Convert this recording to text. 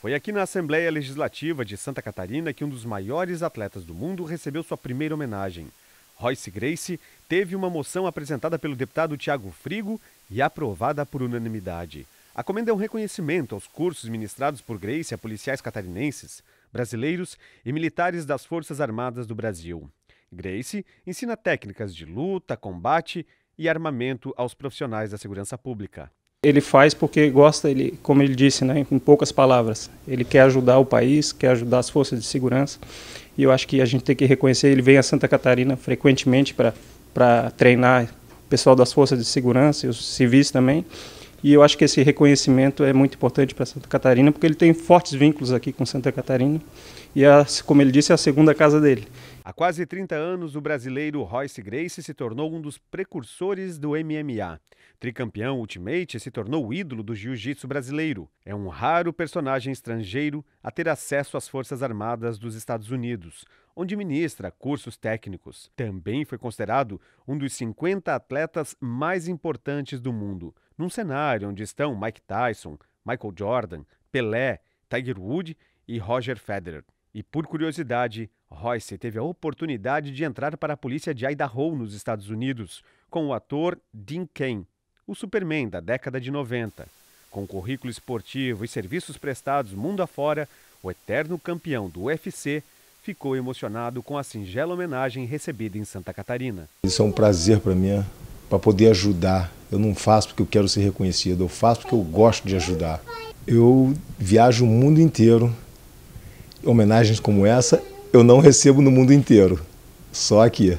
Foi aqui na Assembleia Legislativa de Santa Catarina que um dos maiores atletas do mundo recebeu sua primeira homenagem. Royce Grace teve uma moção apresentada pelo deputado Tiago Frigo e aprovada por unanimidade. A comenda é um reconhecimento aos cursos ministrados por Grace a policiais catarinenses, brasileiros e militares das Forças Armadas do Brasil. Grace ensina técnicas de luta, combate e armamento aos profissionais da segurança pública. Ele faz porque gosta, ele, como ele disse, né, em poucas palavras, ele quer ajudar o país, quer ajudar as forças de segurança. E eu acho que a gente tem que reconhecer, ele vem a Santa Catarina frequentemente para treinar o pessoal das forças de segurança e os civis também. E eu acho que esse reconhecimento é muito importante para Santa Catarina, porque ele tem fortes vínculos aqui com Santa Catarina. E, é a, como ele disse, é a segunda casa dele. Há quase 30 anos, o brasileiro Royce Gracie se tornou um dos precursores do MMA. Tricampeão Ultimate, se tornou o ídolo do jiu-jitsu brasileiro. É um raro personagem estrangeiro a ter acesso às Forças Armadas dos Estados Unidos, onde ministra cursos técnicos. Também foi considerado um dos 50 atletas mais importantes do mundo, num cenário onde estão Mike Tyson, Michael Jordan, Pelé, Tiger Woods e Roger Federer. E por curiosidade, Royce teve a oportunidade de entrar para a polícia de Idaho, nos Estados Unidos, com o ator Dean Ken, o Superman da década de 90. Com currículo esportivo e serviços prestados mundo afora, o eterno campeão do UFC ficou emocionado com a singela homenagem recebida em Santa Catarina. Isso é um prazer para mim, para poder ajudar. Eu não faço porque eu quero ser reconhecido, eu faço porque eu gosto de ajudar. Eu viajo o mundo inteiro homenagens como essa eu não recebo no mundo inteiro, só aqui.